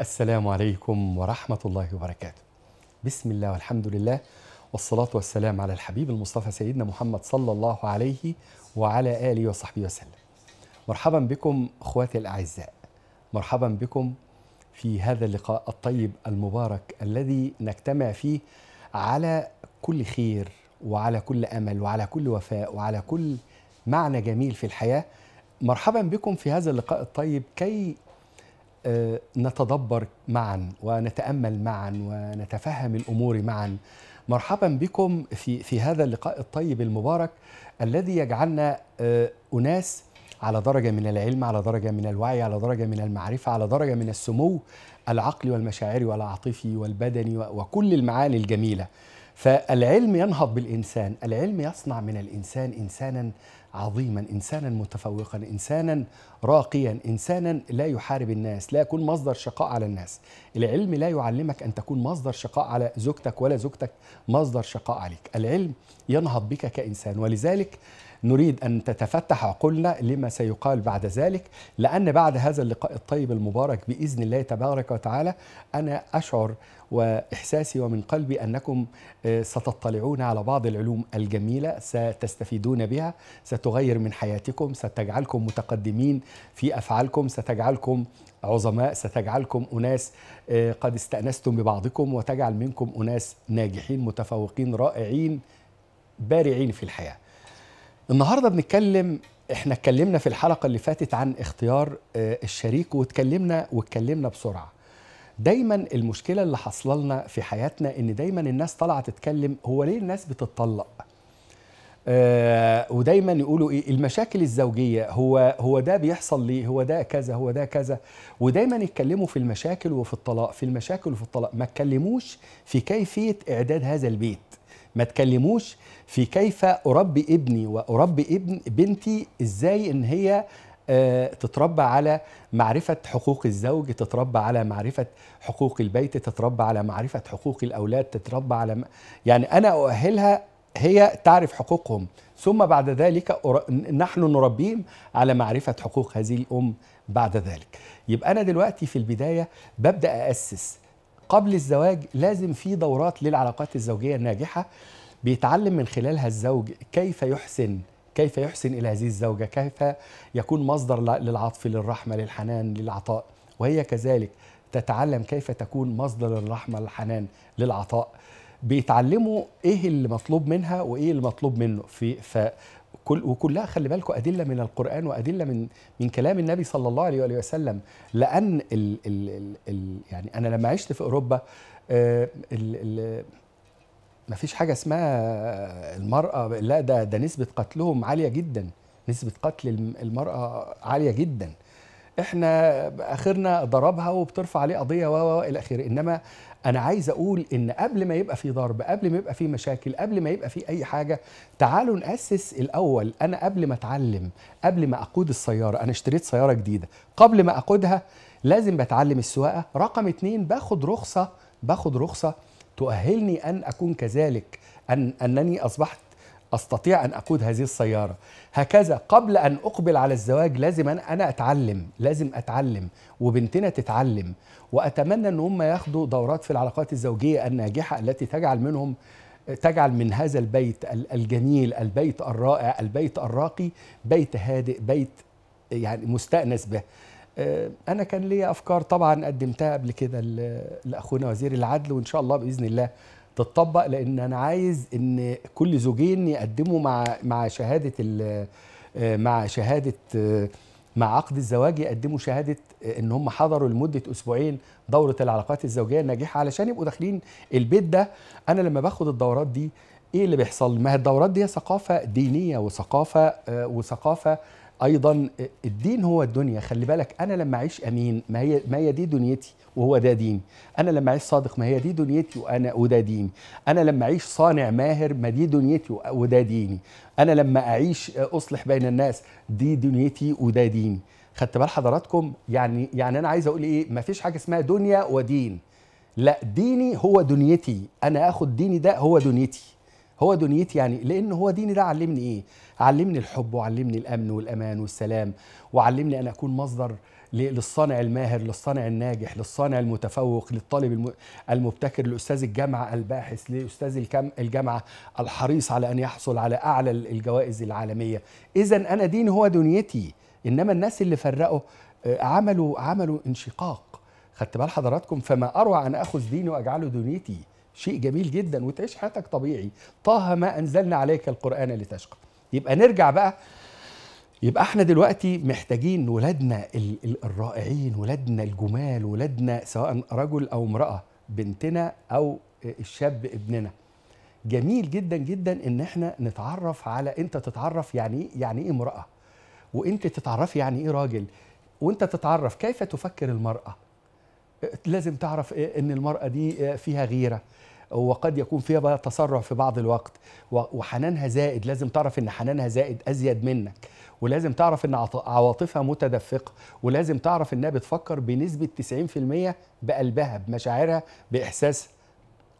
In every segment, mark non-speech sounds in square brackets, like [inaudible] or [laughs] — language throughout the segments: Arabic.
السلام عليكم ورحمة الله وبركاته. بسم الله والحمد لله والصلاة والسلام على الحبيب المصطفى سيدنا محمد صلى الله عليه وعلى آله وصحبه وسلم. مرحبا بكم اخواتي الاعزاء. مرحبا بكم في هذا اللقاء الطيب المبارك الذي نجتمع فيه على كل خير وعلى كل امل وعلى كل وفاء وعلى كل معنى جميل في الحياه. مرحبا بكم في هذا اللقاء الطيب كي آه، نتدبر معا ونتامل معا ونتفهم الامور معا مرحبا بكم في في هذا اللقاء الطيب المبارك الذي يجعلنا آه، اناس على درجه من العلم على درجه من الوعي على درجه من المعرفه على درجه من السمو العقلي والمشاعري والعاطفي والبدني وكل المعاني الجميله فالعلم ينهض بالانسان العلم يصنع من الانسان انسانا عظيما انسانا متفوقا انسانا راقيا انسانا لا يحارب الناس لا يكون مصدر شقاء على الناس العلم لا يعلمك ان تكون مصدر شقاء على زوجتك ولا زوجتك مصدر شقاء عليك العلم ينهض بك كانسان ولذلك نريد أن تتفتح عقولنا لما سيقال بعد ذلك لأن بعد هذا اللقاء الطيب المبارك بإذن الله تبارك وتعالى أنا أشعر وإحساسي ومن قلبي أنكم آه، ستطلعون على بعض العلوم الجميلة ستستفيدون بها ستغير من حياتكم ستجعلكم متقدمين في أفعالكم ستجعلكم عظماء ستجعلكم أناس آه، قد استأنستم ببعضكم وتجعل منكم أناس ناجحين متفوقين رائعين بارعين في الحياه النهارده بنتكلم احنا اتكلمنا في الحلقه اللي فاتت عن اختيار آه، الشريك واتكلمنا واتكلمنا بسرعه دايما المشكله اللي حاصله لنا في حياتنا ان دايما الناس طالعه تتكلم هو ليه الناس بتتطلق آه ودايما يقولوا ايه المشاكل الزوجيه هو هو ده بيحصل ليه هو ده كذا هو ده كذا ودايما يتكلموا في المشاكل وفي الطلاق في المشاكل وفي الطلاق ما اتكلموش في كيفيه اعداد هذا البيت ما تكلموش في كيف اربي ابني واربي ابن بنتي ازاي ان هي آه، تتربى على معرفة حقوق الزوج تتربى على معرفة حقوق البيت تتربى على معرفة حقوق الأولاد تتربى على م... يعني أنا أؤهلها هي تعرف حقوقهم ثم بعد ذلك نحن نربيهم على معرفة حقوق هذه الأم بعد ذلك يبقى أنا دلوقتي في البداية ببدأ أأسس قبل الزواج لازم في دورات للعلاقات الزوجية الناجحة بيتعلم من خلالها الزوج كيف يحسن كيف يحسن إلى هذه الزوجة كيف يكون مصدر للعطف للرحمة للحنان للعطاء وهي كذلك تتعلم كيف تكون مصدر للرحمة للحنان للعطاء بيتعلموا ايه اللي مطلوب منها وايه اللي مطلوب منه في ف كل وكلها خلي بالكم ادله من القران وادله من من كلام النبي صلى الله عليه وآله وسلم لان ال ال ال يعني انا لما عشت في اوروبا آه، ال ال ما فيش حاجه اسمها المراه لا ده ده نسبه قتلهم عاليه جدا نسبه قتل المراه عاليه جدا احنا اخرنا ضربها وبترفع عليه قضيه و الى اخره انما انا عايز اقول ان قبل ما يبقى في ضرب قبل ما يبقى في مشاكل قبل ما يبقى في اي حاجه تعالوا ناسس الاول انا قبل ما اتعلم قبل ما اقود السياره انا اشتريت سياره جديده قبل ما اقودها لازم بتعلم السواقه رقم اتنين باخد رخصه باخد رخصه تؤهلني ان اكون كذلك ان انني اصبحت أستطيع أن أقود هذه السيارة هكذا قبل أن أقبل على الزواج لازم أنا أتعلم لازم أتعلم وبنتنا تتعلم وأتمنى أن هم ياخدوا دورات في العلاقات الزوجية الناجحة التي تجعل منهم تجعل من هذا البيت الجميل البيت الرائع البيت الراقي بيت هادئ بيت يعني مستأنس به آه، أنا كان لي أفكار طبعا قدمتها قبل كده لأخونا وزير العدل وإن شاء الله بإذن الله تتطبق لان انا عايز ان كل زوجين يقدموا مع مع شهاده آه، مع شهاده آه، مع عقد الزواج يقدموا شهاده آه، ان هم حضروا لمده اسبوعين دوره العلاقات الزوجيه الناجحه علشان يبقوا داخلين البيت ده انا لما باخد الدورات دي ايه اللي بيحصل ما الدورات دي ثقافه دينيه وثقافه وثقافه ايضا الدين هو الدنيا خلي بالك انا لما اعيش امين ما هي ما هي دي دنيتي وهو ده ديني انا لما اعيش صادق ما هي دي دنيتي وانا وده ديني انا لما اعيش صانع ماهر ما دي دنيتي وده ديني انا لما اعيش آه، اصلح بين الناس دي دنيتي وده ديني خدت بال حضراتكم يعني يعني انا عايز اقول ايه ما فيش حاجه اسمها دنيا ودين لا ديني هو دنيتي انا اخد ديني ده هو دنيتي هو دنيتي يعني لان هو ديني ده علمني ايه علمني الحب وعلمني الامن والامان والسلام وعلمني ان اكون مصدر للصانع الماهر للصانع الناجح للصانع المتفوق للطالب المبتكر لاستاذ الجامعه الباحث لاستاذ الجامعه الحريص على ان يحصل على اعلى الجوائز العالميه اذا انا ديني هو دنيتي انما الناس اللي فرقوا آه، عملوا عملوا انشقاق خدت بال حضراتكم فما اروع ان اخذ ديني واجعله دنيتي شيء جميل جدا وتعيش حياتك طبيعي طه ما انزلنا عليك القران لتشقى يبقى نرجع بقى يبقى احنا دلوقتي محتاجين ولادنا الرائعين ولادنا الجمال ولادنا سواء رجل او امراه بنتنا او الشاب ابننا جميل جدا جدا ان احنا نتعرف على انت تتعرف يعني ايه يعني ايه امراه وانت تتعرفي يعني ايه راجل وانت تتعرف كيف تفكر المراه لازم تعرف إيه، ان المراه دي إيه، فيها غيره وقد يكون فيها بقى تسرع في بعض الوقت وحنانها زائد لازم تعرف ان حنانها زائد ازيد منك ولازم تعرف ان عواطفها متدفقه ولازم تعرف انها بتفكر بنسبه 90% بقلبها بمشاعرها باحساس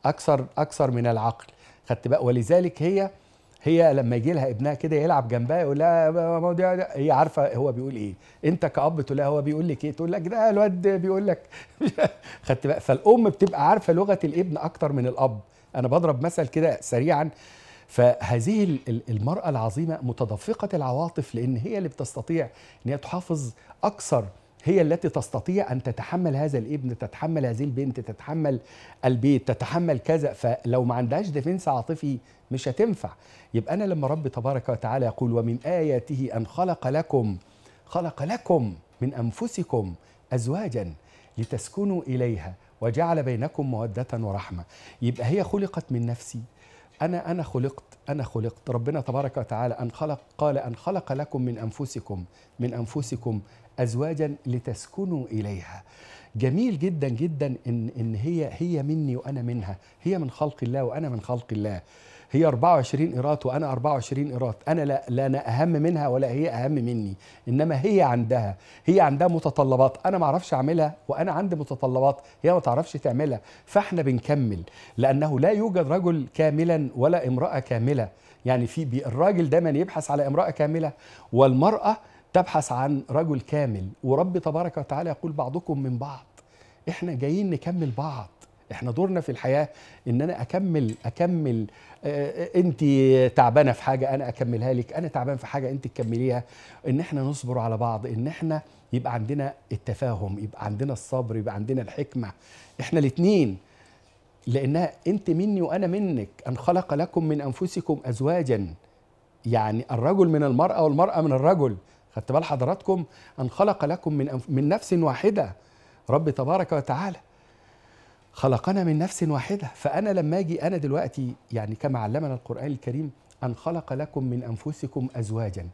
اكثر اكثر من العقل خدت بقى ولذلك هي هي لما يجي لها ابنها كده يلعب جنبها يقول لها دي هي عارفه هو بيقول ايه انت كاب تقول لها هو بيقول لك ايه تقول لك ده الواد بيقول لك [laughs] خدت بقى فالام بتبقى عارفه لغه الابن اكتر من الاب انا بضرب مثل كده سريعا فهذه المراه العظيمه متدفقه العواطف لان هي اللي بتستطيع ان هي تحافظ اكثر هي التي تستطيع أن تتحمل هذا الابن تتحمل هذه البنت تتحمل البيت تتحمل كذا فلو ما عندهاش ديفنس عاطفي مش هتنفع يبقى أنا لما رب تبارك وتعالى يقول ومن آياته أن خلق لكم خلق لكم من أنفسكم أزواجا لتسكنوا إليها وجعل بينكم مودة ورحمة يبقى هي خلقت من نفسي أنا أنا خلقت أنا خلقت ربنا تبارك وتعالى أن خلق قال أن خلق لكم من أنفسكم من أنفسكم أزواجا لتسكنوا إليها جميل جدا جدا إن, إن هي هي مني وأنا منها هي من خلق الله وأنا من خلق الله هي 24 قيراط وأنا 24 قيراط أنا لا, لا أنا أهم منها ولا هي أهم مني إنما هي عندها هي عندها متطلبات أنا معرفش أعملها وأنا عندي متطلبات هي ما تعرفش تعملها فإحنا بنكمل لأنه لا يوجد رجل كاملا ولا امرأة كاملة يعني في الراجل دايما يبحث على امرأة كاملة والمرأة تبحث عن رجل كامل ورب تبارك وتعالى يقول بعضكم من بعض احنا جايين نكمل بعض احنا دورنا في الحياه ان انا اكمل اكمل آه،, اه انت تعبانه في حاجه انا اكملها لك انا تعبان في حاجه انت تكمليها ان احنا نصبر على بعض ان احنا يبقى عندنا التفاهم يبقى عندنا الصبر يبقى عندنا الحكمه احنا الاثنين لانها انت مني وانا منك ان خلق لكم من انفسكم ازواجا يعني الرجل من المراه والمراه من الرجل خدت بال حضراتكم أن خلق لكم من, من نفس واحدة رب تبارك وتعالى خلقنا من نفس واحدة فأنا لما أجي أنا دلوقتي يعني كما علمنا القرآن الكريم أن خلق لكم من أنفسكم أزواجا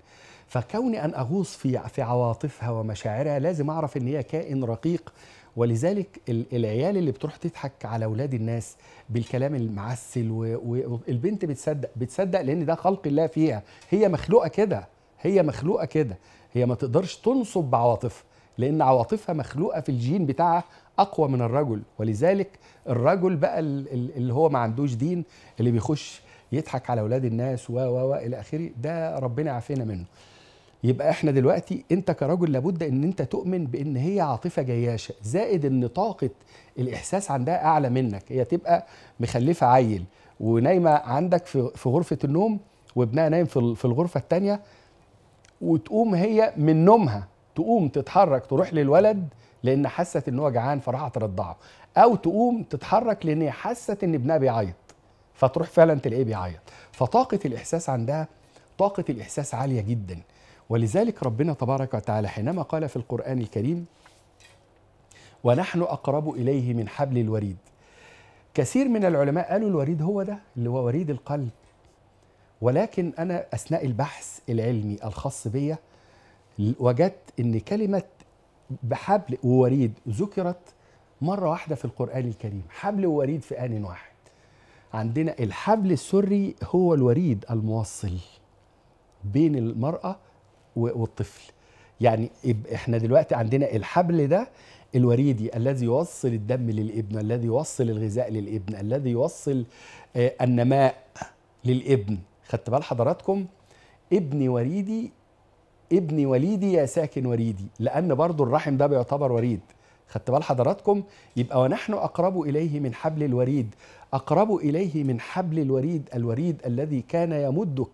فكوني أن أغوص في في عواطفها ومشاعرها لازم أعرف إن هي كائن رقيق ولذلك العيال اللي بتروح تضحك على أولاد الناس بالكلام المعسل والبنت بتصدق بتصدق لأن ده خلق الله فيها هي مخلوقة كده هي مخلوقه كده هي ما تقدرش تنصب بعواطفها لان عواطفها مخلوقه في الجين بتاعها اقوى من الرجل ولذلك الرجل بقى اللي هو ما عندوش دين اللي بيخش يضحك على اولاد الناس و و و الى اخره ده ربنا يعافينا منه يبقى احنا دلوقتي انت كرجل لابد ان انت تؤمن بان هي عاطفه جياشه زائد ان طاقه الاحساس عندها اعلى منك هي تبقى مخلفه عيل ونايمه عندك في غرفه النوم وابنها نايم في الغرفه الثانيه وتقوم هي من نومها تقوم تتحرك تروح للولد لان حست ان هو جعان فراحت ترضعه او تقوم تتحرك لان هي حست ان ابنها بيعيط فتروح فعلا تلاقيه بيعيط فطاقه الاحساس عندها طاقه الاحساس عاليه جدا ولذلك ربنا تبارك وتعالى حينما قال في القران الكريم ونحن اقرب اليه من حبل الوريد كثير من العلماء قالوا الوريد هو ده اللي هو وريد القلب ولكن أنا أثناء البحث العلمي الخاص بيا وجدت أن كلمة بحبل ووريد ذكرت مرة واحدة في القرآن الكريم حبل ووريد في آن واحد عندنا الحبل السري هو الوريد الموصل بين المرأة والطفل يعني احنا دلوقتي عندنا الحبل ده الوريدي الذي يوصل الدم للابن الذي يوصل الغذاء للابن الذي يوصل آه، النماء للابن خدت بال حضراتكم ابن وريدي ابن وليدي يا ساكن وريدي لأن برضو الرحم ده بيعتبر وريد خدت بال حضراتكم يبقى ونحن أقرب إليه من حبل الوريد أقرب إليه من حبل الوريد الوريد الذي كان يمدك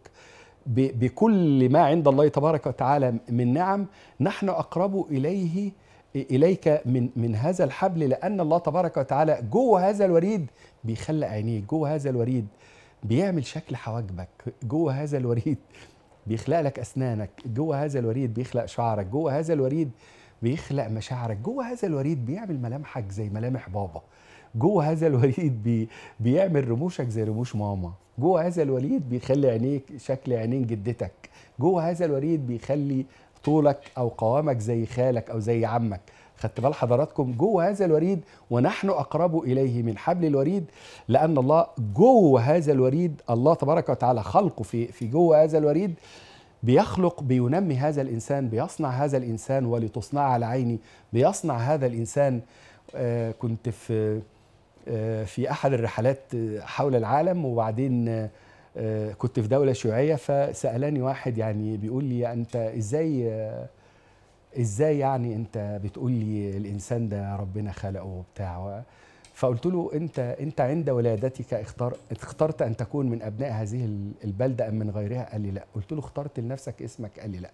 بكل ما عند الله تبارك وتعالى من نعم نحن أقرب إليه إليك من, من هذا الحبل لأن الله تبارك وتعالى جوه هذا الوريد بيخلق عينيه جوه هذا الوريد بيعمل شكل حواجبك جوه هذا الوريد بيخلق لك اسنانك جوه هذا الوريد بيخلق شعرك جوه هذا الوريد بيخلق مشاعرك جوه هذا الوريد بيعمل ملامحك زي ملامح بابا جوه هذا الوريد بي بيعمل رموشك زي رموش ماما جوه هذا الوريد بيخلي عينيك شكل عينين جدتك جوه هذا الوريد بيخلي طولك او قوامك زي خالك او زي عمك خدت بال حضراتكم جوه هذا الوريد ونحن أقرب إليه من حبل الوريد لأن الله جوه هذا الوريد الله تبارك وتعالى خلقه في, في جوه هذا الوريد بيخلق بينمي هذا الإنسان بيصنع هذا الإنسان ولتصنع على عيني بيصنع هذا الإنسان آه، كنت في آه، في أحد الرحلات آه، حول العالم وبعدين كنت في دولة شيوعية فسالني واحد يعني بيقول لي أنت إزاي ازاي يعني انت بتقول لي الانسان ده ربنا خلقه وبتاع فقلت له انت انت عند ولادتك اختار اخترت ان تكون من ابناء هذه البلده ام من غيرها قال لي لا قلت له اخترت لنفسك اسمك قال لي لا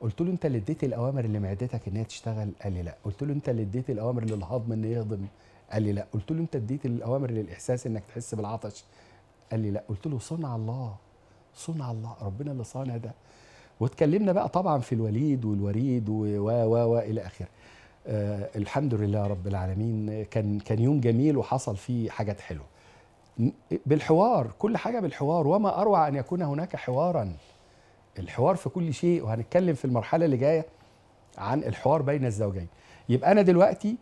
قلت له انت اللي اديت الاوامر لمعدتك ان هي تشتغل قال لي لا قلت له انت اللي اديت الاوامر للهضم ان يهضم قال لي لا قلت له انت اديت الاوامر للاحساس انك تحس بالعطش قال لي لا قلت له صنع الله صنع الله ربنا اللي صانع ده واتكلمنا بقى طبعا في الوليد والوريد و و و الى اخره آه، الحمد لله رب العالمين كان كان يوم جميل وحصل فيه حاجات حلوه بالحوار كل حاجه بالحوار وما اروع ان يكون هناك حوارا الحوار في كل شيء وهنتكلم في المرحله اللي جايه عن الحوار بين الزوجين يبقى انا دلوقتي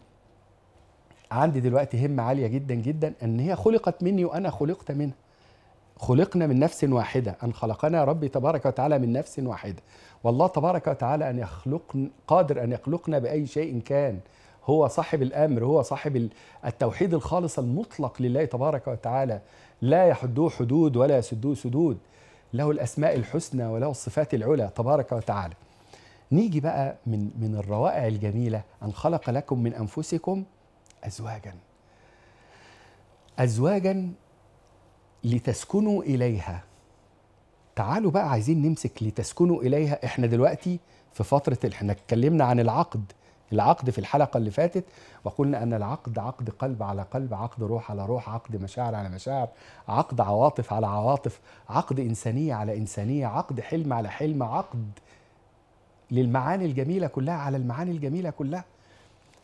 عندي دلوقتي همه عاليه جدا جدا ان هي خلقت مني وانا خلقت منها خلقنا من نفس واحدة أن خلقنا ربي تبارك وتعالى من نفس واحدة والله تبارك وتعالى أن يخلق قادر أن يخلقنا بأي شيء كان هو صاحب الأمر هو صاحب التوحيد الخالص المطلق لله تبارك وتعالى لا يحدوه حدود ولا يسدوه سدود له الأسماء الحسنى وله الصفات العلى تبارك وتعالى نيجي بقى من من الروائع الجميلة أن خلق لكم من أنفسكم أزواجا أزواجا لتسكنوا إليها تعالوا بقى عايزين نمسك لتسكنوا إليها إحنا دلوقتي في فترة إحنا اتكلمنا عن العقد العقد في الحلقة اللي فاتت وقلنا أن العقد عقد قلب على قلب عقد روح على روح عقد مشاعر على مشاعر عقد عواطف على عواطف عقد إنسانية على إنسانية عقد حلم على حلم عقد للمعاني الجميلة كلها على المعاني الجميلة كلها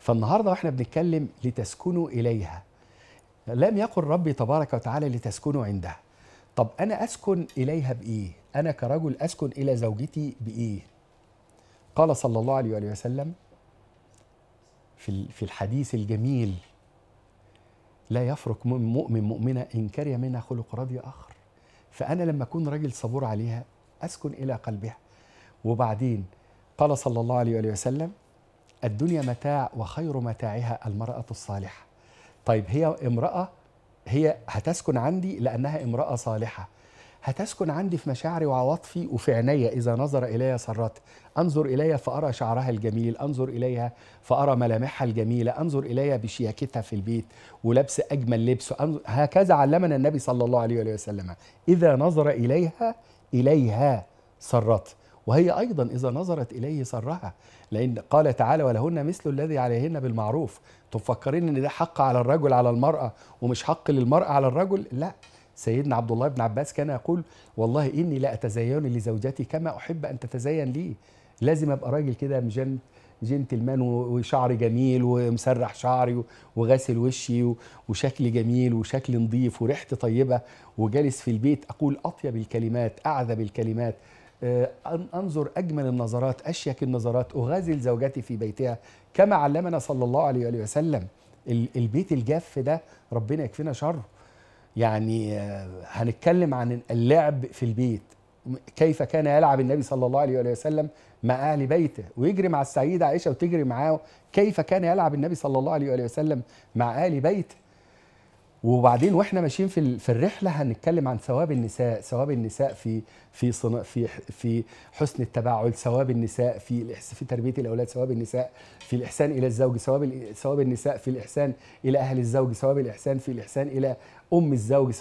فالنهاردة وإحنا بنتكلم لتسكنوا إليها لم يقل ربي تبارك وتعالى لتسكنوا عندها طب أنا أسكن إليها بإيه؟ أنا كرجل أسكن إلى زوجتي بإيه؟ قال صلى الله عليه وآله وسلم في في الحديث الجميل لا يفرق مؤمن مؤمنة إن كره منها خلق رضي آخر فأنا لما أكون راجل صبور عليها أسكن إلى قلبها وبعدين قال صلى الله عليه وآله وسلم الدنيا متاع وخير متاعها المرأة الصالحة طيب هي امرأة هي هتسكن عندي لأنها امرأة صالحة هتسكن عندي في مشاعري وعواطفي وفي عيني إذا نظر إلي سرت أنظر إلي فأرى شعرها الجميل أنظر إليها فأرى ملامحها الجميلة أنظر إليها بشياكتها في البيت ولبس أجمل لبس هكذا علمنا النبي صلى الله عليه وسلم إذا نظر إليها إليها سرت وهي أيضا إذا نظرت إليه سرها لأن قال تعالى ولهن مثل الذي عليهن بالمعروف تفكرين أن ده حق على الرجل على المرأة ومش حق للمرأة على الرجل لا سيدنا عبد الله بن عباس كان يقول والله إني لا أتزين لزوجتي كما أحب أن تتزين لي لازم أبقى راجل كده مجن جنتلمان وشعري جميل ومسرح شعري وغاسل وشي وشكلي جميل وشكلي نظيف وريحتي طيبه وجالس في البيت اقول اطيب الكلمات اعذب الكلمات آه، أنظر أجمل النظرات أشيك النظرات أغازل زوجتي في بيتها كما علمنا صلى الله عليه وآله وسلم البيت الجاف ده ربنا يكفينا شره يعني آه، هنتكلم عن اللعب في البيت كيف كان يلعب النبي صلى الله عليه وآله وسلم مع أهل بيته ويجري مع السيدة عائشة وتجري معاه كيف كان يلعب النبي صلى الله عليه وآله وسلم مع أهل بيته وبعدين واحنا ماشيين في في الرحله هنتكلم عن ثواب النساء ثواب النساء في في في في حسن التباعد ثواب النساء في في تربيه الاولاد ثواب النساء في الاحسان الى الزوج ثواب ثواب النساء في الاحسان الى اهل الزوج ثواب الاحسان في الاحسان الى ام الزوج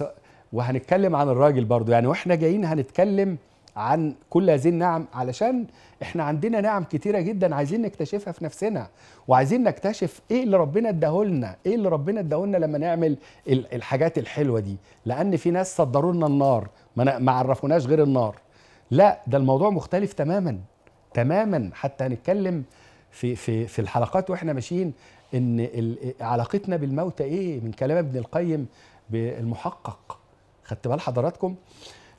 وهنتكلم عن الراجل برضو يعني واحنا جايين هنتكلم عن كل هذه النعم علشان احنا عندنا نعم كتيرة جدا عايزين نكتشفها في نفسنا وعايزين نكتشف ايه اللي ربنا اداهولنا ايه اللي ربنا اداهولنا لما نعمل الحاجات الحلوة دي لان في ناس صدروا لنا النار ما عرفوناش غير النار لا ده الموضوع مختلف تماما تماما حتى هنتكلم في في في الحلقات واحنا ماشيين ان علاقتنا بالموتى ايه من كلام ابن القيم بالمحقق خدت بال حضراتكم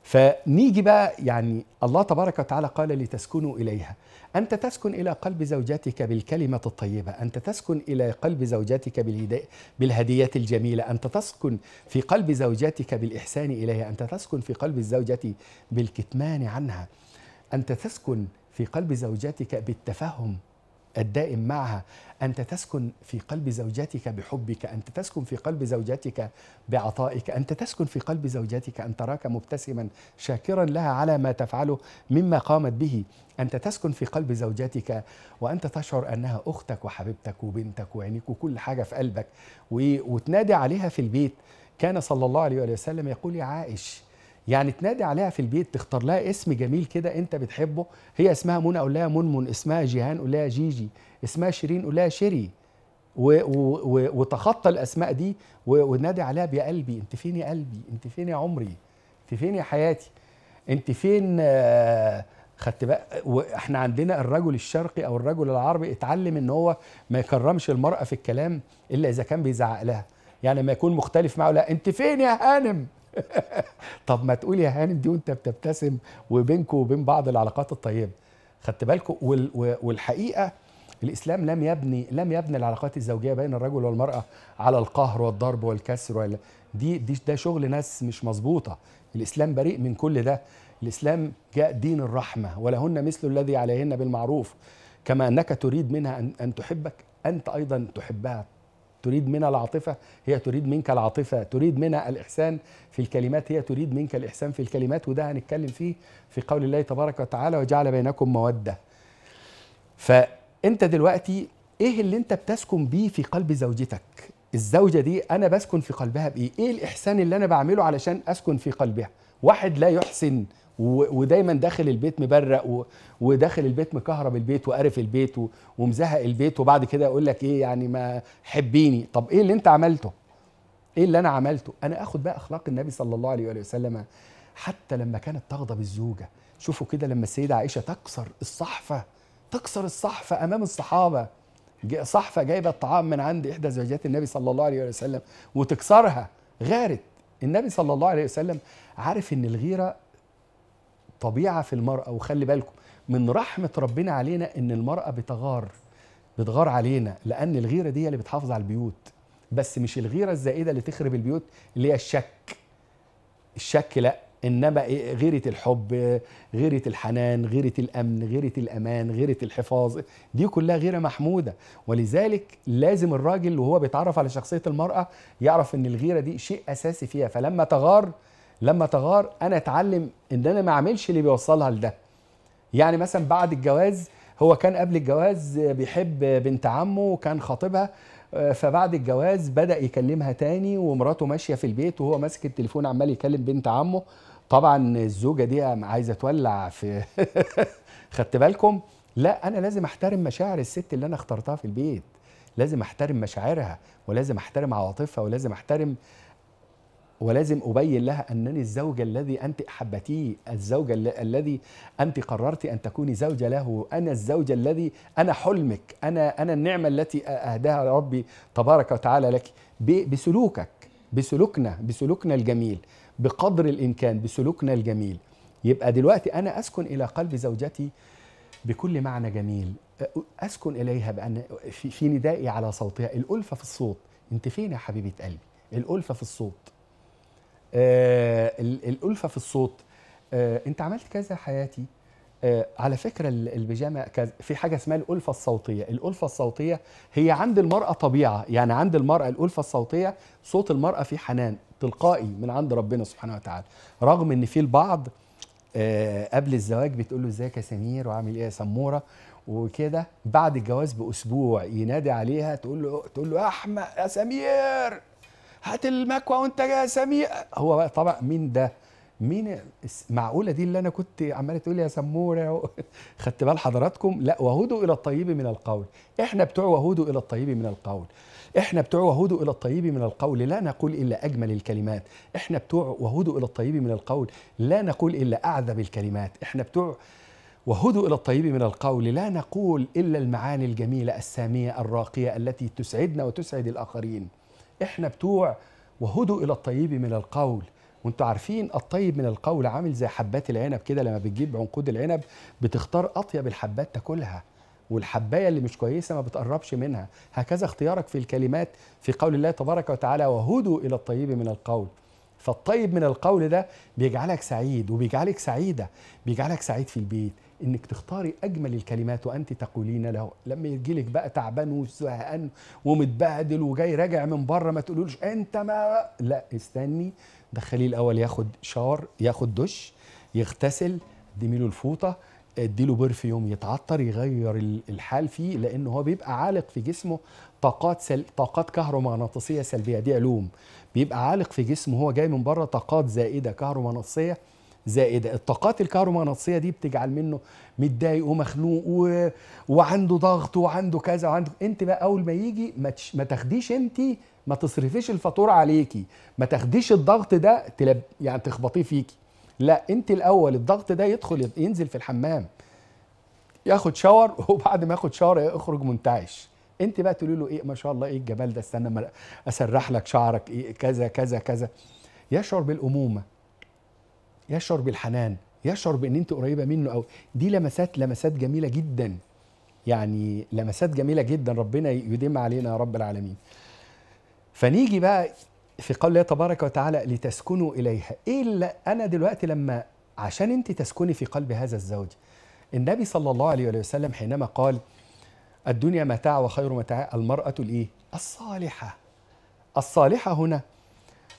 فنيجي بقى يعني الله تبارك وتعالى قال لتسكنوا إليها أنت تسكن إلى قلب زوجتك بالكلمة الطيبة أنت تسكن إلى قلب زوجتك بالهديات الجميلة أنت تسكن في قلب زوجتك بالإحسان إليها أنت تسكن في قلب الزوجة بالكتمان عنها أنت تسكن في قلب زوجتك بالتفهم الدائم معها أنت تسكن في قلب زوجتك بحبك أنت تسكن في قلب زوجتك بعطائك أنت تسكن في قلب زوجتك أن تراك مبتسما شاكرا لها على ما تفعله مما قامت به أنت تسكن في قلب زوجتك وأنت تشعر أنها أختك وحبيبتك وبنتك وعينيك وكل حاجة في قلبك وتنادي عليها في البيت كان صلى الله عليه وسلم يقول يا عائش يعني تنادي عليها في البيت تختار لها اسم جميل كده انت بتحبه هي اسمها منى قول لها منمن اسمها جيهان قول لها جيجي اسمها شيرين قول لها شيري وتخطى الاسماء دي ونادي عليها يا قلبي انت فين يا قلبي انت فين يا عمري انت فين يا حياتي انت فين آه، خدت بقى واحنا عندنا الرجل الشرقي او الرجل العربي اتعلم ان هو ما يكرمش المراه في الكلام الا اذا كان بيزعق لها يعني ما يكون مختلف معه لا انت فين يا هانم [laughs] طب ما تقول يا هانم دي وانت بتبتسم وبينكم وبين بعض العلاقات الطيبه خدت بالكم والحقيقه الاسلام لم يبني لم يبني العلاقات الزوجيه بين الرجل والمراه على القهر والضرب والكسر ولا دي دي ده شغل ناس مش مظبوطه الاسلام بريء من كل ده الاسلام جاء دين الرحمه ولهن مثل الذي عليهن بالمعروف كما انك تريد منها ان ان تحبك انت ايضا تحبها تريد منا العاطفة هي تريد منك العاطفة تريد منا الإحسان في الكلمات هي تريد منك الإحسان في الكلمات وده هنتكلم فيه في قول الله تبارك وتعالى وجعل بينكم مودة فأنت دلوقتي إيه اللي أنت بتسكن بيه في قلب زوجتك الزوجة دي أنا بسكن في قلبها بإيه إيه الإحسان اللي أنا بعمله علشان أسكن في قلبها واحد لا يحسن ودايما داخل البيت مبرق وداخل البيت مكهرب البيت وقارف البيت ومزهق البيت وبعد كده يقول لك ايه يعني ما حبيني طب ايه اللي انت عملته ايه اللي انا عملته انا اخد بقى اخلاق النبي صلى الله عليه وسلم حتى لما كانت تغضب الزوجه شوفوا كده لما السيده عائشه تكسر الصحفه تكسر الصحفه امام الصحابه صحفه جايبه الطعام من عند احدى زوجات النبي صلى الله عليه وسلم وتكسرها غارت النبي صلى الله عليه وسلم عارف ان الغيره طبيعه في المراه وخلي بالكم من رحمه ربنا علينا ان المراه بتغار بتغار علينا لان الغيره دي اللي بتحافظ على البيوت بس مش الغيره الزائده اللي تخرب البيوت اللي هي الشك الشك لا انما إيه غيره الحب غيره الحنان غيره الامن غيره الامان غيره الحفاظ دي كلها غيره محموده ولذلك لازم الراجل وهو بيتعرف على شخصيه المراه يعرف ان الغيره دي شيء اساسي فيها فلما تغار لما تغار انا اتعلم ان انا ما اعملش اللي بيوصلها لده يعني مثلا بعد الجواز هو كان قبل الجواز بيحب بنت عمه وكان خاطبها آه، فبعد الجواز بدا يكلمها تاني ومراته ماشيه في البيت وهو ماسك التليفون عمال يكلم بنت عمه طبعا الزوجه دي عايزه تولع في [laughs] خدت بالكم لا انا لازم احترم مشاعر الست اللي انا اخترتها في البيت لازم احترم مشاعرها ولازم احترم عواطفها ولازم احترم ولازم أبين لها أنني الزوج الذي أنت أحبتيه الزوج الذي أنت قررت أن تكوني زوجة له أنا الزوج الذي أنا حلمك أنا, أنا النعمة التي أهداها ربي تبارك وتعالى لك بسلوكك بسلوكنا بسلوكنا الجميل بقدر الإمكان بسلوكنا الجميل يبقى دلوقتي أنا أسكن إلى قلب زوجتي بكل معنى جميل أسكن إليها بأن في ندائي على صوتها الألفة في الصوت أنت فين يا حبيبة قلبي الألفة في الصوت آه، الالفه في الصوت آه، انت عملت كذا حياتي آه، على فكره البيجامه في حاجه اسمها الالفه الصوتيه الالفه الصوتيه هي عند المراه طبيعه يعني عند المراه الالفه الصوتيه صوت المراه فيه حنان تلقائي من عند ربنا سبحانه وتعالى رغم ان في البعض قبل الزواج بتقول له ازيك يا سمير وعامل ايه يا سموره وكده بعد الجواز باسبوع ينادي عليها تقول له تقول له احمد يا سمير هات المكوى وانت يا سميع هو بقى طبعا مين ده مين معقوله دي اللي انا كنت عماله تقول يا سموره [laughs] خدت بال حضراتكم لا وهدوا الى الطيب من القول احنا بتوع وهدوا الى الطيب من القول احنا بتوع وهدوا الى الطيب من القول لا نقول الا اجمل الكلمات احنا بتوع وهدوا الى الطيب من القول لا نقول الا اعذب الكلمات احنا بتوع وهدوا الى الطيب من القول لا نقول الا المعاني الجميله الساميه الراقيه التي تسعدنا وتسعد الاخرين احنا بتوع وهدوا الى الطيب من القول وانتوا عارفين الطيب من القول عامل زي حبات العنب كده لما بتجيب عنقود العنب بتختار اطيب الحبات تاكلها والحبايه اللي مش كويسه ما بتقربش منها هكذا اختيارك في الكلمات في قول الله تبارك وتعالى وهدوا الى الطيب من القول فالطيب من القول ده بيجعلك سعيد وبيجعلك سعيده بيجعلك سعيد في البيت انك تختاري اجمل الكلمات وانت تقولين له لما يجي لك بقى تعبان وزهقان ومتبهدل وجاي راجع من بره ما تقولوش انت ما لا استني دخليه الاول ياخد شاور ياخد دش يغتسل اديمي له الفوطه ادي له برفيوم يتعطر يغير الحال فيه لان هو بيبقى عالق في جسمه طاقات سل... طاقات كهرومغناطيسيه سلبيه دي علوم بيبقى عالق في جسمه هو جاي من بره طاقات زائده كهرومغناطيسيه زائده الطاقات الكهرومغناطيسيه دي بتجعل منه متضايق ومخنوق و... وعنده ضغط وعنده كذا وعنده انت بقى اول ما يجي ما, تش... ما تاخديش انت ما تصرفيش الفاتوره عليكي ما تاخديش الضغط ده تلب... يعني تخبطيه فيكي لا انت الاول الضغط ده يدخل ينزل في الحمام ياخد شاور [laughs] وبعد ما ياخد شاور يخرج منتعش انت بقى تقولي له ايه ما شاء الله ايه الجمال ده استنى اسرح لك شعرك ايه كذا كذا كذا يشعر بالامومه يشعر بالحنان يشعر بان انت قريبه منه او دي لمسات لمسات جميله جدا يعني لمسات جميله جدا ربنا يديم علينا يا رب العالمين فنيجي بقى في قول الله تبارك وتعالى لتسكنوا اليها ايه اللي انا دلوقتي لما عشان انت تسكني في قلب هذا الزوج النبي صلى الله عليه وسلم حينما قال الدنيا متاع وخير متاع المراه الايه الصالحه الصالحه هنا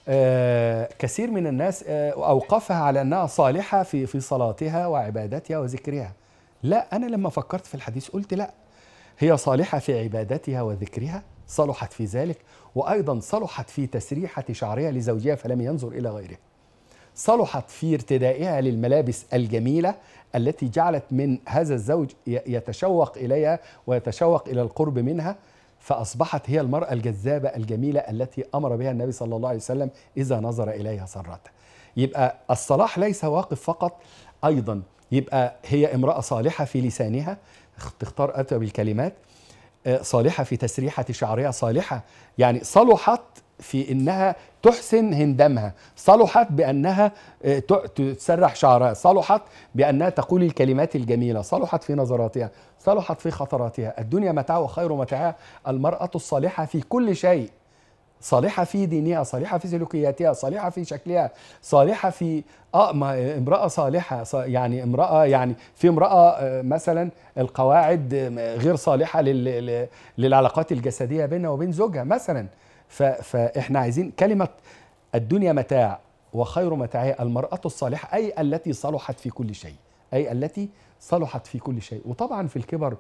آه، كثير من الناس آه، اوقفها على انها صالحه في في صلاتها وعبادتها وذكرها لا انا لما فكرت في الحديث قلت لا هي صالحه في عبادتها وذكرها صلحت في ذلك وايضا صلحت في تسريحه شعرها لزوجها فلم ينظر الى غيره صلحت في ارتدائها للملابس الجميله التي جعلت من هذا الزوج يتشوق اليها ويتشوق الى القرب منها فأصبحت هي المرأة الجذابة الجميلة التي أمر بها النبي صلى الله عليه وسلم إذا نظر إليها سرته يبقى الصلاح ليس واقف فقط أيضا يبقى هي امرأة صالحة في لسانها تختار أتوب الكلمات آه، صالحة في تسريحة شعرها صالحة يعني صلحت في انها تحسن هندامها صلحت بانها آه، تسرح شعرها صلحت بانها تقول الكلمات الجميله صلحت في نظراتها صلحت في خطراتها الدنيا متاع وخير متاعها المراه الصالحه في كل شيء صالحة في دينها صالحة في سلوكياتها صالحة في شكلها صالحة في اه ما امرأة صالحة يعني امرأة يعني في امرأة آه، مثلا القواعد آه، غير صالحة للعلاقات الجسدية بينها وبين زوجها مثلا فاحنا عايزين كلمه الدنيا متاع وخير متاعها المراه الصالحه اي التي صلحت في كل شيء اي التي صلحت في كل شيء وطبعا في الكبر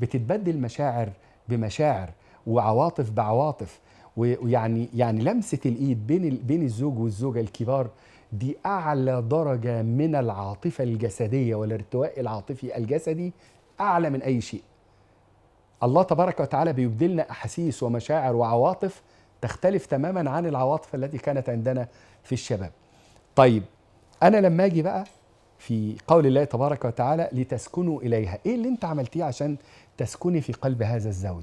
بتتبدل مشاعر بمشاعر وعواطف بعواطف ويعني يعني لمسه الايد بين بين الزوج والزوجه الكبار دي اعلى درجه من العاطفه الجسديه والارتواء العاطفي الجسدي اعلى من اي شيء الله تبارك وتعالى بيبدلنا احاسيس ومشاعر وعواطف تختلف تماما عن العواطف التي كانت عندنا في الشباب طيب انا لما اجي بقى في قول الله تبارك وتعالى لتسكنوا اليها ايه اللي انت عملتيه عشان تسكني في قلب هذا الزوج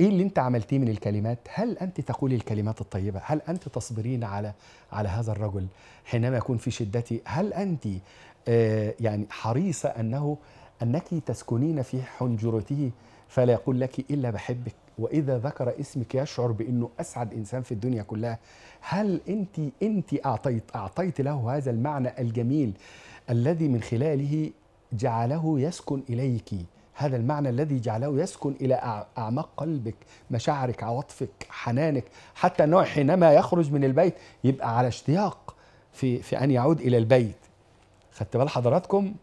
ايه اللي انت عملتيه من الكلمات هل انت تقولي الكلمات الطيبه هل انت تصبرين على على هذا الرجل حينما يكون في شدتي هل انت آه يعني حريصه انه انك تسكنين في حنجرته فلا يقول لك الا بحبك واذا ذكر اسمك يشعر بانه اسعد انسان في الدنيا كلها هل انت انت اعطيت اعطيت له هذا المعنى الجميل الذي من خلاله جعله يسكن اليك هذا المعنى الذي جعله يسكن الى اعماق قلبك مشاعرك عواطفك حنانك حتى انه حينما يخرج من البيت يبقى على اشتياق في في ان يعود الى البيت خدت بال حضراتكم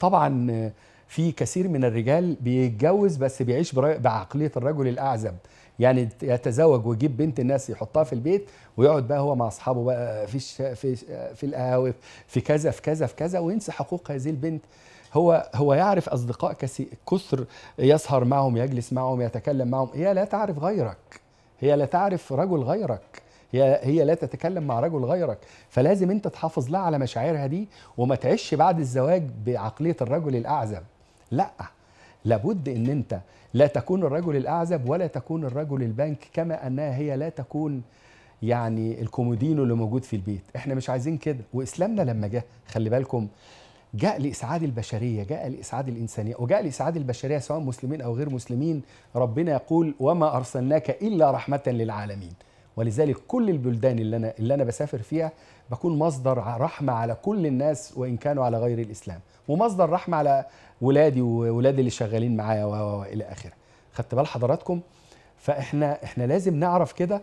طبعا في كثير من الرجال بيتجوز بس بيعيش بعقليه الرجل الاعزب يعني يتزوج ويجيب بنت الناس يحطها في البيت ويقعد بقى هو مع اصحابه بقى في في في القهاوي في كذا في كذا في كذا وينسى حقوق هذه البنت هو هو يعرف اصدقاء كثر يسهر معهم يجلس معهم يتكلم معهم هي لا تعرف غيرك هي لا تعرف رجل غيرك هي هي لا تتكلم مع رجل غيرك فلازم انت تحافظ لها على مشاعرها دي وما تعيش بعد الزواج بعقليه الرجل الاعزب لا لابد ان انت لا تكون الرجل الاعزب ولا تكون الرجل البنك كما انها هي لا تكون يعني الكومودينو اللي موجود في البيت احنا مش عايزين كده واسلامنا لما جه خلي بالكم جاء لاسعاد البشريه جاء لاسعاد الانسانيه وجاء لاسعاد البشريه سواء مسلمين او غير مسلمين ربنا يقول وما ارسلناك الا رحمه للعالمين ولذلك كل البلدان اللي انا اللي انا بسافر فيها بكون مصدر رحمه على كل الناس وان كانوا على غير الاسلام ومصدر رحمه على ولادي وولادي اللي شغالين معايا والى اخره خدت بال حضراتكم فاحنا احنا لازم نعرف كده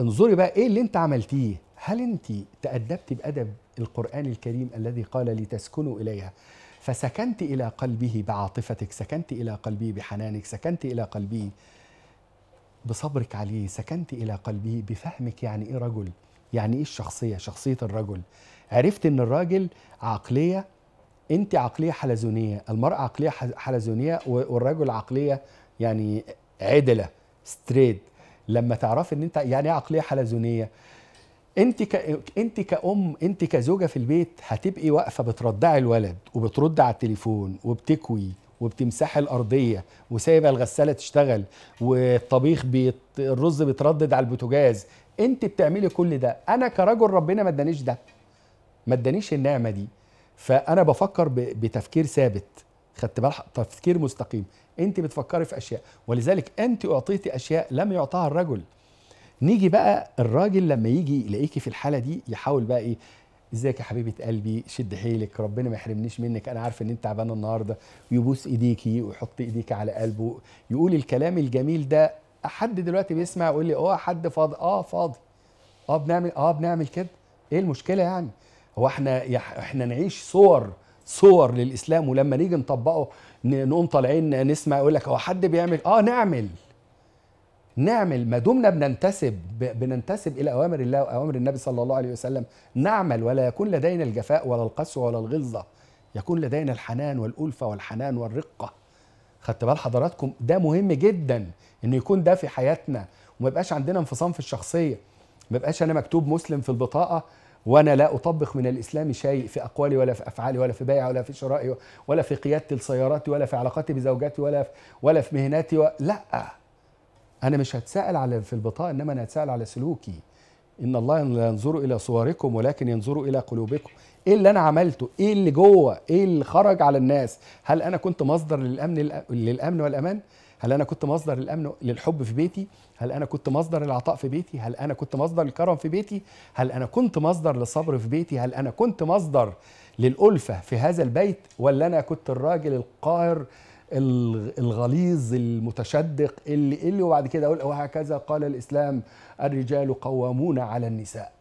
انظري بقى ايه اللي انت عملتيه هل انت تادبت بادب القران الكريم الذي قال لتسكنوا اليها فسكنت الى قلبه بعاطفتك سكنت الى قلبه بحنانك سكنت الى قلبه بصبرك عليه سكنت إلى قلبه بفهمك يعني إيه رجل يعني إيه الشخصية شخصية الرجل عرفت إن الراجل عقلية أنت عقلية حلزونية المرأة عقلية حلزونية والرجل عقلية يعني عدلة ستريد لما تعرف ان انت يعني ايه عقليه حلزونيه انت ك... انت كأم انت كزوجه في البيت هتبقي واقفه بترضعي الولد وبترد على التليفون وبتكوي وبتمسح الارضيه وسايبه الغساله تشتغل والطبيخ بيت... الرز بيتردد على البوتجاز انت بتعملي كل ده انا كرجل ربنا ما ادانيش ده ما ادانيش النعمه دي فانا بفكر ب... بتفكير ثابت خدت بالك تفكير مستقيم انت بتفكري في اشياء ولذلك انت اعطيتي اشياء لم يعطها الرجل نيجي بقى الراجل لما يجي يلاقيكي في الحاله دي يحاول بقى ايه ازيك يا حبيبه قلبي شد حيلك ربنا ما يحرمنيش منك انا عارف ان انت تعبانه النهارده يبوس ايديكي ويحط ايديك على قلبه يقول الكلام الجميل ده حد دلوقتي بيسمع يقول لي اه حد فاضي اه فاضي اه بنعمل اه بنعمل كده ايه المشكله يعني هو احنا احنا نعيش صور صور للاسلام ولما نيجي نطبقه نقوم طالعين نسمع يقول لك هو حد بيعمل اه نعمل نعمل ما دمنا بننتسب بننتسب الى اوامر الله واوامر النبي صلى الله عليه وسلم نعمل ولا يكون لدينا الجفاء ولا القسوه ولا الغلظه يكون لدينا الحنان والالفه والحنان والرقه خدت بال حضراتكم ده مهم جدا انه يكون ده في حياتنا وما يبقاش عندنا انفصام في الشخصيه ما يبقاش انا مكتوب مسلم في البطاقه وانا لا اطبق من الاسلام شيء في اقوالي ولا في افعالي ولا في بيعي ولا في شرائي ولا في قيادتي لسياراتي ولا في علاقاتي بزوجاتي ولا في ولا في مهناتي و... لا انا مش هتسال على في البطاقه انما انا هتسال على سلوكي ان الله لا ينظر الى صوركم ولكن ينظر الى قلوبكم ايه اللي انا عملته ايه اللي جوه ايه اللي خرج على الناس هل انا كنت مصدر للامن للامن والامان هل انا كنت مصدر للامن للحب في بيتي هل انا كنت مصدر العطاء في بيتي هل انا كنت مصدر الكرم في بيتي هل انا كنت مصدر للصبر في بيتي هل انا كنت مصدر للالفه في هذا البيت ولا انا كنت الراجل القاهر الغليظ المتشدق اللي اللي وبعد كده اقول وهكذا قال الاسلام الرجال قوامون على النساء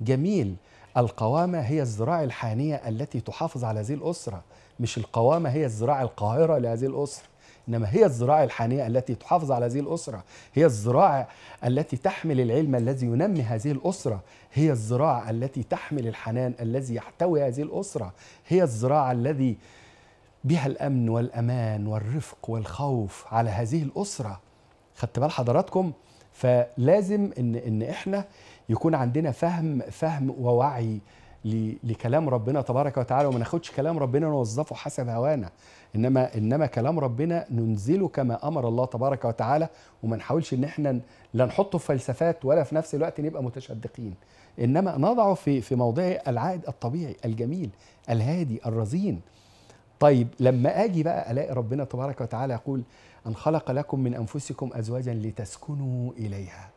جميل القوامة هي الذراع الحانية التي تحافظ على هذه الأسرة مش القوامة هي الذراع القاهرة لهذه الأسرة إنما هي الزراعة الحانية التي تحافظ على هذه الأسرة هي الزراعة التي تحمل العلم الذي ينمي هذه الأسرة هي الزراعة التي تحمل الحنان الذي يحتوي هذه الأسرة هي الزراعة الذي بها الامن والامان والرفق والخوف على هذه الاسره خدت بال حضراتكم فلازم ان ان احنا يكون عندنا فهم فهم ووعي لكلام ربنا تبارك وتعالى وما ناخدش كلام ربنا نوظفه حسب هوانا انما انما كلام ربنا ننزله كما امر الله تبارك وتعالى وما نحاولش ان احنا لا نحطه في فلسفات ولا في نفس الوقت نبقى متشدقين انما نضعه في في موضع العائد الطبيعي الجميل الهادي الرزين طيب لما اجي بقى الاقي ربنا تبارك وتعالى يقول ان خلق لكم من انفسكم ازواجا لتسكنوا اليها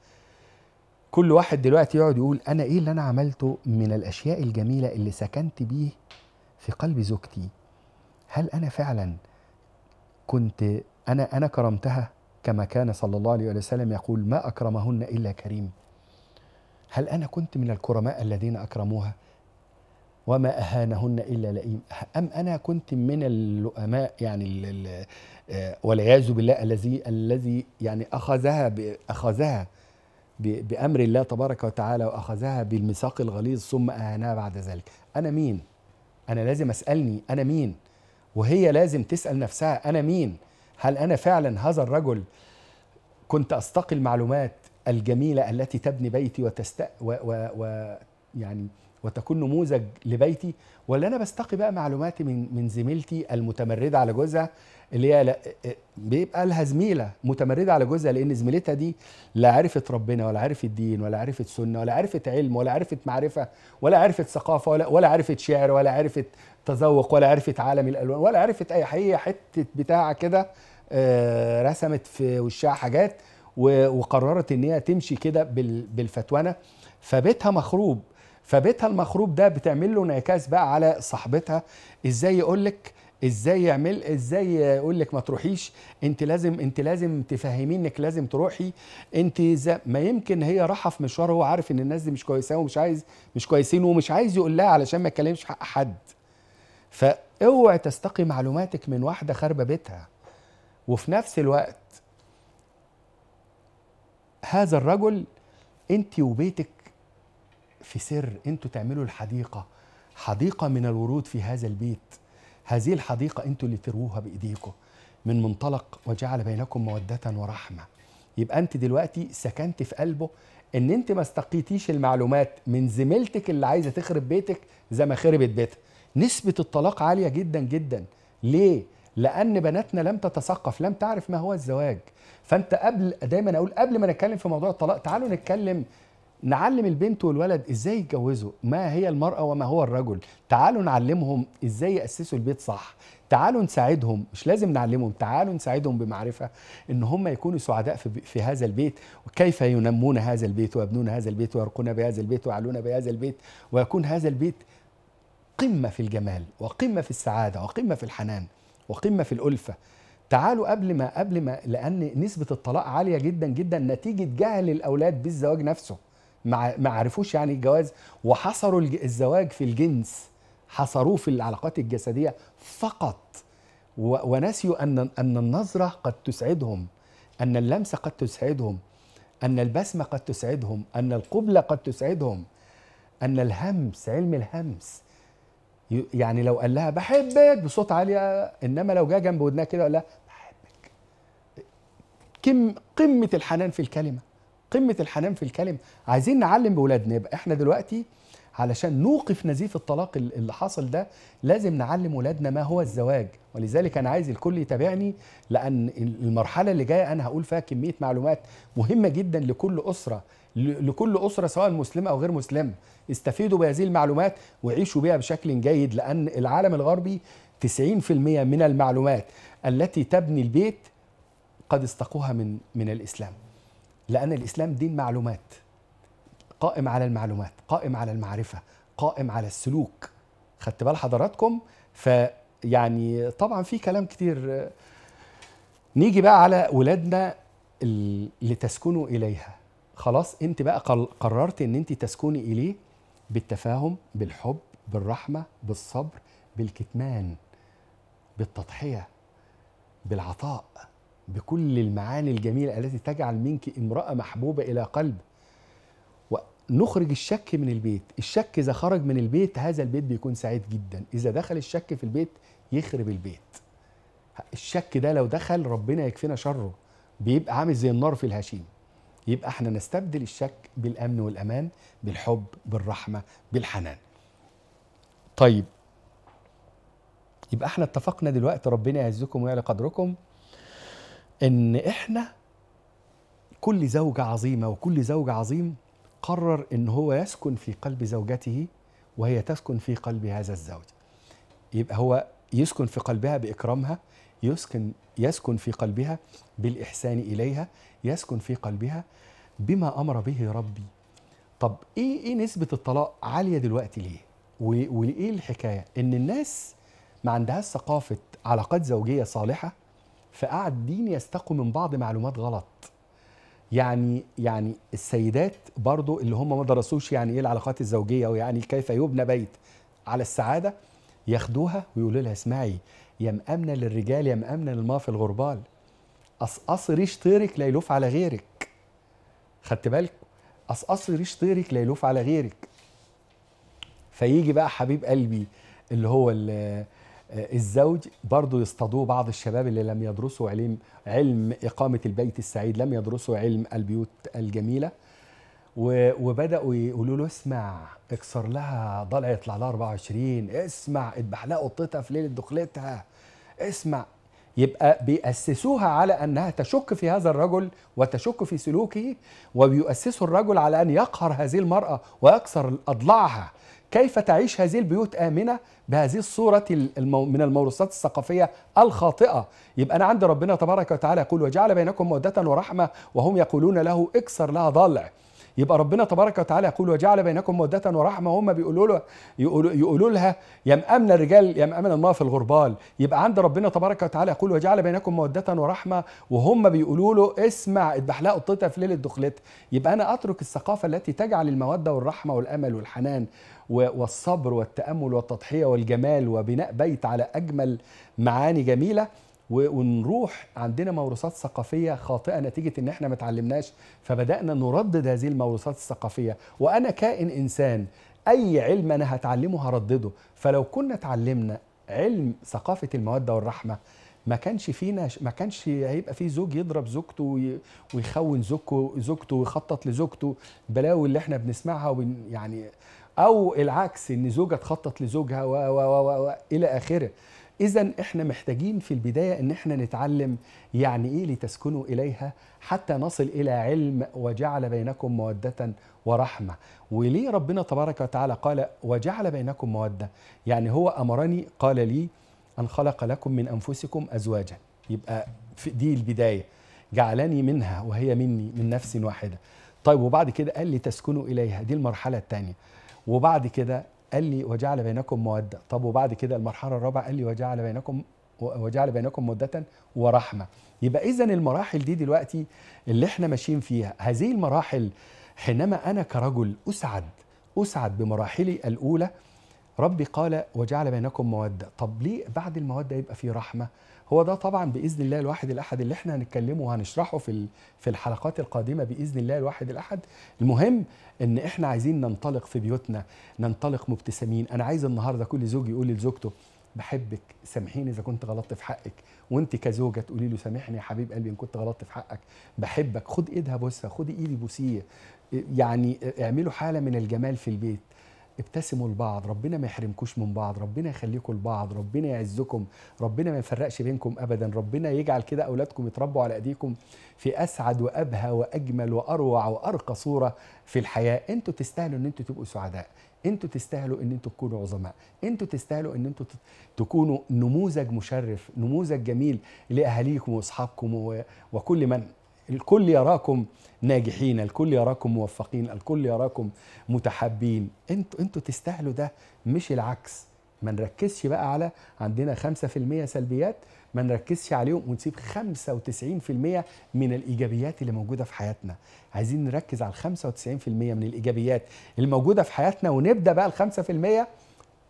كل واحد دلوقتي يقعد يقول انا ايه اللي انا عملته من الاشياء الجميله اللي سكنت بيه في قلب زوجتي هل انا فعلا كنت انا انا كرمتها كما كان صلى الله عليه وسلم يقول ما اكرمهن الا كريم هل انا كنت من الكرماء الذين اكرموها وما أهانهن إلا لئيم أم أنا كنت من اللؤماء يعني آه، والعياذ بالله الذي الذي يعني أخذها أخذها بأمر الله تبارك وتعالى وأخذها بالميثاق الغليظ ثم أهانها بعد ذلك أنا مين؟ أنا لازم أسألني أنا مين؟ وهي لازم تسأل نفسها أنا مين؟ هل أنا فعلا هذا الرجل كنت أستقي المعلومات الجميلة التي تبني بيتي وتست... و... و... يعني وتكون نموذج لبيتي ولا انا بستقي بقى معلوماتي من من زميلتي المتمرده على جوزها اللي هي لا آه، بيبقى لها زميله متمرده على جوزها لان زميلتها دي لا عرفت ربنا ولا عرفت دين ولا عرفت سنه ولا عرفت علم ولا عرفت معرفه ولا عرفت ثقافه ولا ولا عرفت شعر ولا عرفت تذوق ولا عرفت عالم الالوان ولا عرفت اي حقيقه حته بتاعه كده آه، رسمت في وشها حاجات وقررت ان هي تمشي كده بالفتوانه فبيتها مخروب فبيتها المخروب ده بتعمل له انعكاس بقى على صاحبتها ازاي يقول لك ازاي يعمل ازاي يقول لك ما تروحيش انت لازم انت لازم تفهمين انك لازم تروحي انت ما يمكن هي راحه في مشوار هو عارف ان الناس دي مش كويسه ومش عايز مش كويسين ومش عايز يقول لها علشان ما يتكلمش حق حد فاوعي تستقي معلوماتك من واحده خاربه بيتها وفي نفس الوقت هذا الرجل انت وبيتك في سر انتوا تعملوا الحديقه حديقه من الورود في هذا البيت هذه الحديقه انتوا اللي تروها بايديكم من منطلق وجعل بينكم موده ورحمه يبقى انت دلوقتي سكنت في قلبه ان انت ما استقيتيش المعلومات من زميلتك اللي عايزه تخرب بيتك زي ما خربت بيتها نسبه الطلاق عاليه جدا جدا ليه لان بناتنا لم تتثقف لم تعرف ما هو الزواج فانت قبل دايما اقول قبل ما نتكلم في موضوع الطلاق تعالوا نتكلم نعلم البنت والولد ازاي يتجوزوا ما هي المرأة وما هو الرجل تعالوا نعلمهم ازاي يأسسوا البيت صح تعالوا نساعدهم مش لازم نعلمهم تعالوا نساعدهم بمعرفة ان هم يكونوا سعداء في, في هذا البيت وكيف ينمون هذا البيت ويبنون هذا البيت ويرقون بهذا البيت ويعلون بهذا البيت ويكون هذا البيت قمة في الجمال وقمة في السعادة وقمة في الحنان وقمة في الألفة تعالوا قبل ما قبل ما لأن نسبة الطلاق عالية جدا جدا نتيجة جهل الأولاد بالزواج نفسه ما عرفوش يعني الجواز وحصروا الزواج في الجنس حصروه في العلاقات الجسديه فقط ونسيوا ان ان النظره قد تسعدهم ان اللمسه قد تسعدهم ان البسمه قد تسعدهم ان القبله قد تسعدهم ان الهمس علم الهمس يعني لو قال لها بحبك بصوت عالي انما لو جاء جنب ودنها كده قال لها بحبك كم قمه الحنان في الكلمه قمه الحنان في الكلم عايزين نعلم بولادنا يبقى احنا دلوقتي علشان نوقف نزيف الطلاق اللي حاصل ده لازم نعلم ولادنا ما هو الزواج ولذلك انا عايز الكل يتابعني لان المرحله اللي جايه انا هقول فيها كميه معلومات مهمه جدا لكل اسره لكل اسره سواء مسلمه او غير مسلمه استفيدوا بهذه المعلومات وعيشوا بها بشكل جيد لان العالم الغربي 90% من المعلومات التي تبني البيت قد استقوها من من الاسلام لأن الإسلام دين معلومات قائم على المعلومات قائم على المعرفة قائم على السلوك خدت بال حضراتكم فيعني طبعا في كلام كتير نيجي بقى على ولادنا اللي تسكنوا إليها خلاص انت بقى قررت ان انت تسكني إليه بالتفاهم بالحب بالرحمة بالصبر بالكتمان بالتضحية بالعطاء بكل المعاني الجميلة التي تجعل منك امرأة محبوبة إلى قلب ونخرج الشك من البيت الشك إذا خرج من البيت هذا البيت بيكون سعيد جدا إذا دخل الشك في البيت يخرب البيت الشك ده لو دخل ربنا يكفينا شره بيبقى عامل زي النار في الهشيم يبقى احنا نستبدل الشك بالامن والامان بالحب بالرحمه بالحنان طيب يبقى احنا اتفقنا دلوقتي ربنا يعزكم ويعلى قدركم ان احنا كل زوجة عظيمة وكل زوج عظيم قرر ان هو يسكن في قلب زوجته وهي تسكن في قلب هذا الزوج يبقى هو يسكن في قلبها باكرامها يسكن يسكن في قلبها بالاحسان اليها يسكن في قلبها بما امر به ربي طب ايه ايه نسبه الطلاق عاليه دلوقتي ليه وايه الحكايه ان الناس ما عندهاش ثقافه علاقات زوجيه صالحه فقعد دين يستقوا من بعض معلومات غلط يعني يعني السيدات برضو اللي هم ما درسوش يعني ايه العلاقات الزوجيه ويعني كيف يبنى بيت على السعاده ياخدوها ويقولوا لها اسمعي يا مأمنه للرجال يا مأمنه للما في الغربال أصقص ريش طيرك لا يلوف على غيرك خدت بالك أصقص ريش طيرك لا يلوف على غيرك فيجي بقى حبيب قلبي اللي هو اللي آه، الزوج برضه يصطادوه بعض الشباب اللي لم يدرسوا علم علم إقامة البيت السعيد لم يدرسوا علم البيوت الجميلة وبدأوا يقولوا له اسمع اكسر لها ضلع يطلع لها 24 اسمع اذبح لها قطتها في ليلة دخلتها اسمع يبقى بيأسسوها على أنها تشك في هذا الرجل وتشك في سلوكه وبيؤسسوا الرجل على أن يقهر هذه المرأة ويكسر أضلاعها كيف تعيش هذه البيوت آمنة بهذه الصورة المو... من الموروثات الثقافية الخاطئة يبقى أنا عند ربنا تبارك وتعالى يقول وجعل بينكم مودة ورحمة وهم يقولون له اكسر لها ضلع يبقى ربنا تبارك وتعالى يقول وجعل بينكم مودة ورحمة وهم بيقولوا له يقولوا لها يا مأمن الرجال يا مأمن الماء في الغربال يبقى عند ربنا تبارك وتعالى يقول وجعل بينكم مودة ورحمة وهم بيقولوا له اسمع لها قطتها في ليلة دخلتها يبقى أنا أترك الثقافة التي تجعل المودة والرحمة والأمل والحنان والصبر والتأمل والتضحية والجمال وبناء بيت على أجمل معاني جميلة ونروح عندنا موروثات ثقافية خاطئة نتيجة إن إحنا ما اتعلمناش فبدأنا نردد هذه الموروثات الثقافية وأنا كائن إنسان أي علم أنا هتعلمه هردده فلو كنا اتعلمنا علم ثقافة المودة والرحمة ما كانش فينا ما كانش هيبقى في زوج يضرب زوجته ويخون زوجته زوجته ويخطط لزوجته بلاوي اللي احنا بنسمعها وبن يعني او العكس ان زوجه تخطط لزوجها و و و و الى اخره اذا احنا محتاجين في البدايه ان احنا نتعلم يعني ايه لتسكنوا اليها حتى نصل الى علم وجعل بينكم موده ورحمه وليه ربنا تبارك وتعالى قال وجعل بينكم موده يعني هو امرني قال لي ان خلق لكم من انفسكم ازواجا يبقى في دي البدايه جعلني منها وهي مني من نفس واحده طيب وبعد كده قال لي تسكنوا اليها دي المرحله الثانيه وبعد كده قال لي وجعل بينكم مودة طب وبعد كده المرحلة الرابعة قال لي وجعل بينكم وجعل بينكم مودة ورحمة يبقى إذا المراحل دي دلوقتي اللي احنا ماشيين فيها هذه المراحل حينما أنا كرجل أسعد أسعد بمراحلي الأولى ربي قال وجعل بينكم مودة طب ليه بعد المودة يبقى في رحمة هو ده طبعا باذن الله الواحد الاحد اللي احنا هنتكلمه وهنشرحه في في الحلقات القادمه باذن الله الواحد الاحد المهم ان احنا عايزين ننطلق في بيوتنا ننطلق مبتسمين انا عايز النهارده كل زوج يقول لزوجته بحبك سامحيني اذا كنت غلطت في حقك وانت كزوجه تقولي له سامحني يا حبيب قلبي ان كنت غلطت في حقك بحبك خد ايدها بوسها خد ايدي بوسيه يعني اعملوا حاله من الجمال في البيت ابتسموا لبعض ربنا ما يحرمكوش من بعض ربنا يخليكم لبعض ربنا يعزكم ربنا ما يفرقش بينكم ابدا ربنا يجعل كده اولادكم يتربوا على ايديكم في اسعد وابهى واجمل واروع وارقى صوره في الحياه انتوا تستاهلوا ان انتوا تبقوا سعداء انتوا تستاهلوا ان انتوا تكونوا عظماء انتوا تستاهلوا ان انتوا تكونوا نموذج مشرف نموذج جميل لاهاليكم واصحابكم وكل من الكل يراكم ناجحين الكل يراكم موفقين الكل يراكم متحابين انتوا انتوا تستاهلوا ده مش العكس ما نركزش بقى على عندنا 5% سلبيات ما نركزش عليهم ونسيب 95% من الايجابيات اللي موجوده في حياتنا عايزين نركز على 95% من الايجابيات اللي موجوده في حياتنا ونبدا بقى ال 5%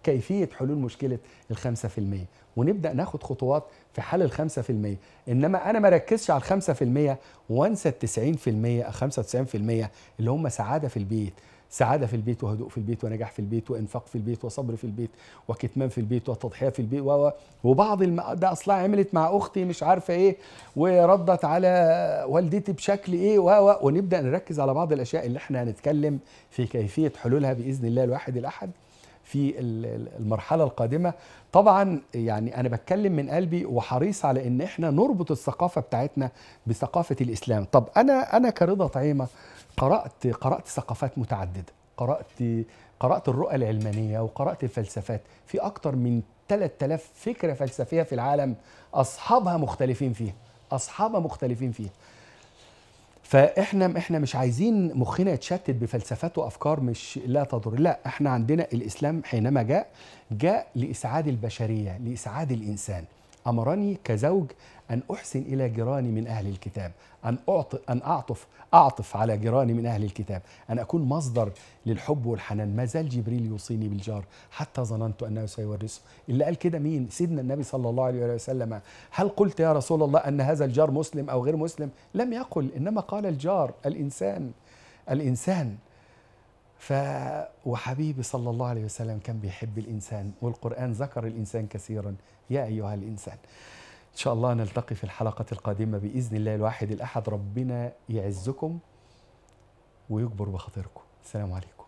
كيفية حلول مشكلة الخمسة في المية ونبدأ ناخد خطوات في حل الخمسة في المية إنما أنا ما ركزش على الخمسة في المية وأنسى التسعين في المية أو خمسة وتسعين في المية اللي هم سعادة في البيت سعادة في البيت وهدوء في البيت ونجاح في البيت وإنفاق في البيت وصبر في البيت وكتمان في البيت وتضحية في البيت و... وبعض الم... ده أصلا عملت مع أختي مش عارفة إيه وردت على والدتي بشكل إيه و... ونبدأ نركز على بعض الأشياء اللي إحنا هنتكلم في كيفية حلولها بإذن الله الواحد الأحد في المرحله القادمه طبعا يعني انا بتكلم من قلبي وحريص على ان احنا نربط الثقافه بتاعتنا بثقافه الاسلام طب انا انا كرضا طعيمه قرات قرات ثقافات متعدده قرات قرات الرؤى العلمانيه وقرات الفلسفات في اكتر من 3000 فكره فلسفيه في العالم اصحابها مختلفين فيها اصحابها مختلفين فيها فاحنا احنا مش عايزين مخنا يتشتت بفلسفات وافكار مش لا تضر لا احنا عندنا الاسلام حينما جاء جاء لاسعاد البشريه لاسعاد الانسان أمرني كزوج أن أحسن إلى جيراني من أهل الكتاب أن, أعطف أن أعطف أعطف على جيراني من أهل الكتاب أن أكون مصدر للحب والحنان ما زال جبريل يوصيني بالجار حتى ظننت أنه سيورثه اللي قال كده مين سيدنا النبي صلى الله عليه وسلم هل قلت يا رسول الله أن هذا الجار مسلم أو غير مسلم لم يقل إنما قال الجار الإنسان الإنسان ف وحبيبي صلى الله عليه وسلم كان بيحب الإنسان والقرآن ذكر الإنسان كثيرا يا أيها الإنسان إن شاء الله نلتقي في الحلقة القادمة بإذن الله الواحد الأحد ربنا يعزكم ويكبر بخاطركم السلام عليكم